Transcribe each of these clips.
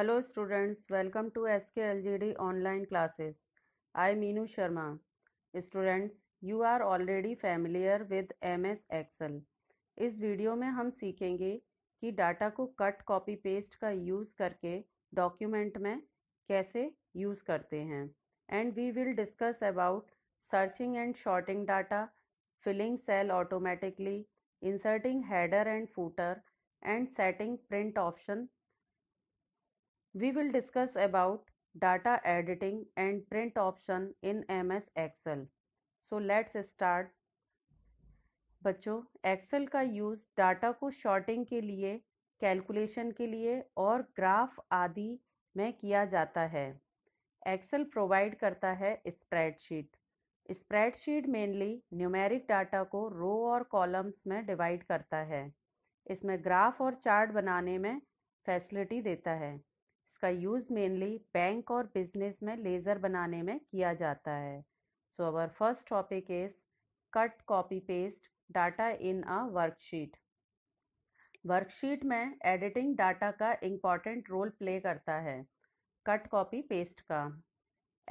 Students welcome to S K L G D online classes I Meenu Sharma students you are already familiar with M S Excel इस video में हम सीखेंगे कि data को cut copy paste का use करके document में कैसे यूज़ करते हैं and we will discuss about searching and sorting data filling cell automatically inserting header and footer and setting print option We will discuss about data editing and print option in MS Excel. So let's start. बच्चों Excel का use data को sorting के लिए calculation के लिए और graph आदि में किया जाता है एक्सेल प्रोवाइड करता है spreadsheet spreadsheet mainly numeric data को रो और कॉलम्स में डिवाइड करता है इसमें ग्राफ और चार्ट बनाने में फैसिलिटी देता है इसका यूज़ मेनली बैंक और बिजनेस में लेज़र बनाने में किया जाता है so our first topic is cut copy paste data in a worksheet worksheet में एडिटिंग डाटा का इम्पॉर्टेंट रोल प्ले करता है कट कॉपी पेस्ट का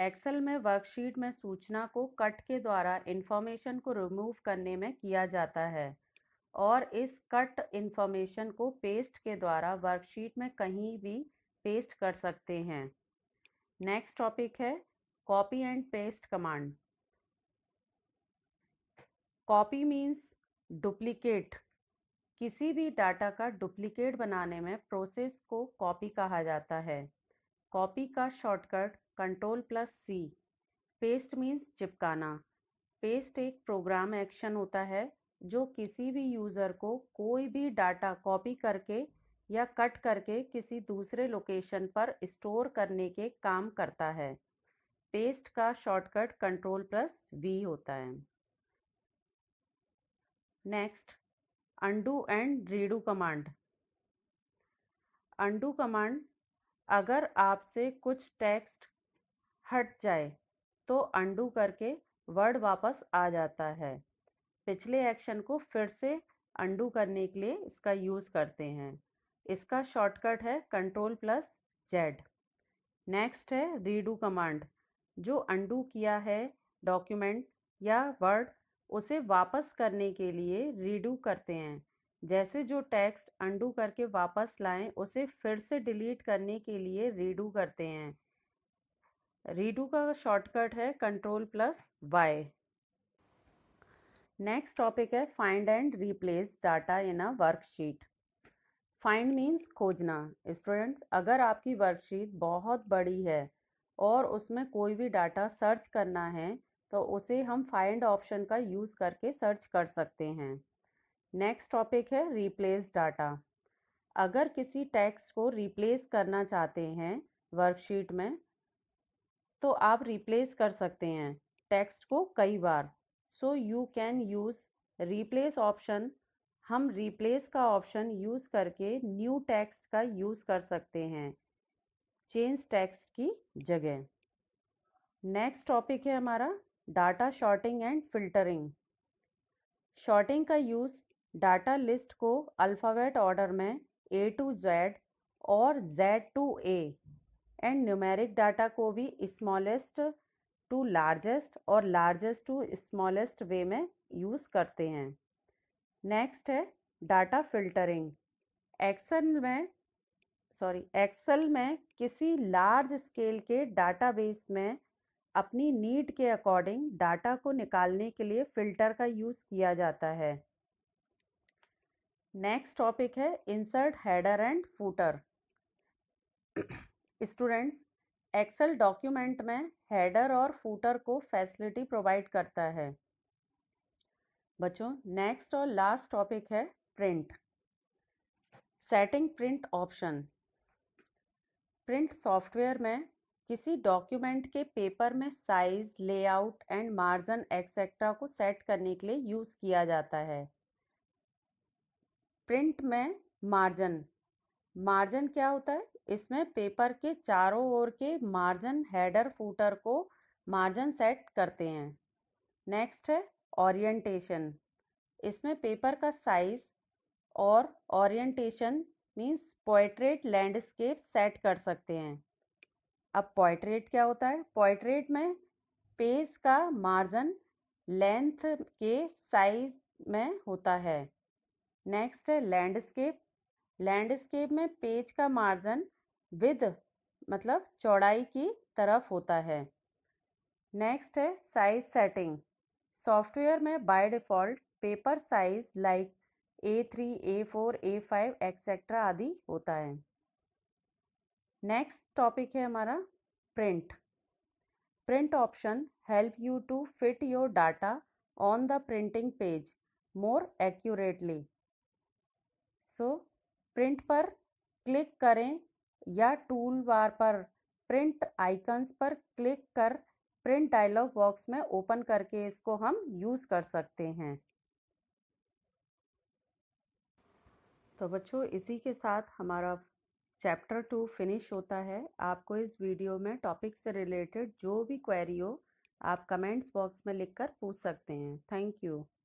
एक्सेल में वर्कशीट में सूचना को कट के द्वारा इन्फॉर्मेशन को रिमूव करने में किया जाता है और इस कट इन्फॉर्मेशन को पेस्ट के द्वारा वर्कशीट में कहीं भी पेस्ट कर सकते हैं नेक्स्ट टॉपिक है copy and paste command copy means duplicate किसी भी डाटा का डुप्लीकेट बनाने में प्रोसेस को कॉपी कहा जाता है कॉपी का shortcut control plus C paste means चिपकाना पेस्ट एक प्रोग्राम एक्शन होता है जो किसी भी यूज़र को कोई भी डाटा कॉपी करके या कट करके किसी दूसरे लोकेशन पर स्टोर करने के काम करता है पेस्ट का शॉर्टकट कंट्रोल प्लस वी होता है next undo and redo command undo command अगर आपसे कुछ टेक्स्ट हट जाए तो अंडू करके वर्ड वापस आ जाता है पिछले एक्शन को फिर से अंडू करने के लिए इसका यूज़ करते हैं इसका शॉर्टकट है कंट्रोल प्लस जेड नेक्स्ट है रीडू कमांड जो अंडू किया है डॉक्यूमेंट या वर्ड उसे वापस करने के लिए रीडू करते हैं जैसे जो टेक्स्ट अंडू करके वापस लाएं उसे फिर से डिलीट करने के लिए रीडू करते हैं रीडू का शॉर्टकट है control plus Y next topic है find and replace data in a worksheet find means खोजना स्टूडेंट्स अगर आपकी वर्कशीट बहुत बड़ी है और उसमें कोई भी डाटा सर्च करना है तो उसे हम फाइंड ऑप्शन का यूज़ करके सर्च कर सकते हैं नेक्स्ट टॉपिक है रिप्लेस डाटा अगर किसी टेक्स्ट को रिप्लेस करना चाहते हैं वर्कशीट में तो आप रिप्लेस कर सकते हैं टेक्स्ट को कई बार so you can use replace option हम रिप्लेस का ऑप्शन यूज़ करके न्यू टेक्स्ट का यूज़ कर सकते हैं चेंज टेक्स्ट की जगह नेक्स्ट टॉपिक है हमारा data sorting and filtering sorting का यूज़ डाटा लिस्ट को अल्फ़ावेट ऑर्डर में ए टू जेड और Z to A and numeric data को भी स्मॉलेस्ट टू लार्जेस्ट और लार्जेस्ट टू स्मॉलेस्ट वे में यूज़ करते हैं नेक्स्ट है डाटा फिल्टरिंग एक्सेल में सॉरी एक्सेल में किसी लार्ज स्केल के डाटाबेस में अपनी नीड के अकॉर्डिंग डाटा को निकालने के लिए फ़िल्टर का यूज़ किया जाता है नेक्स्ट टॉपिक है insert header and footer students Excel document में हेडर और फूटर को फैसिलिटी प्रोवाइड करता है बच्चों नेक्स्ट और लास्ट टॉपिक है print setting print option print software में किसी डॉक्यूमेंट के पेपर में size layout and margin etcetera को सेट करने के लिए यूज़ किया जाता है प्रिंट में मार्जिन मार्जिन क्या होता है इसमें पेपर के चारों ओर के मार्जिन हेडर फूटर को मार्जिन सेट करते हैं नेक्स्ट है ओरिएंटेशन इसमें पेपर का साइज और orientation means portrait landscape set कर सकते हैं अब पोइट्रेट क्या होता है पोइट्रेट में पेज का मार्जन लेंथ के साइज में होता है नेक्स्ट है लैंडस्केप लैंडस्केप में पेज का मार्जन विद मतलब चौड़ाई की तरफ होता है नेक्स्ट है साइज सेटिंग सॉफ्टवेयर में by default paper size like A three A four A five etcetera आदि होता है नेक्स्ट टॉपिक है हमारा print print option help you to fit your data on the printing page more accurately so print पर click करें या tool bar पर print icons पर क्लिक कर प्रिंट डायलॉग बॉक्स में ओपन करके इसको हम यूज़ कर सकते हैं तो बच्चों इसी के साथ हमारा चैप्टर टू फिनिश होता है आपको इस वीडियो में टॉपिक से रिलेटेड जो भी क्वेरी हो आप कमेंट्स बॉक्स में लिखकर पूछ सकते हैं थैंक यू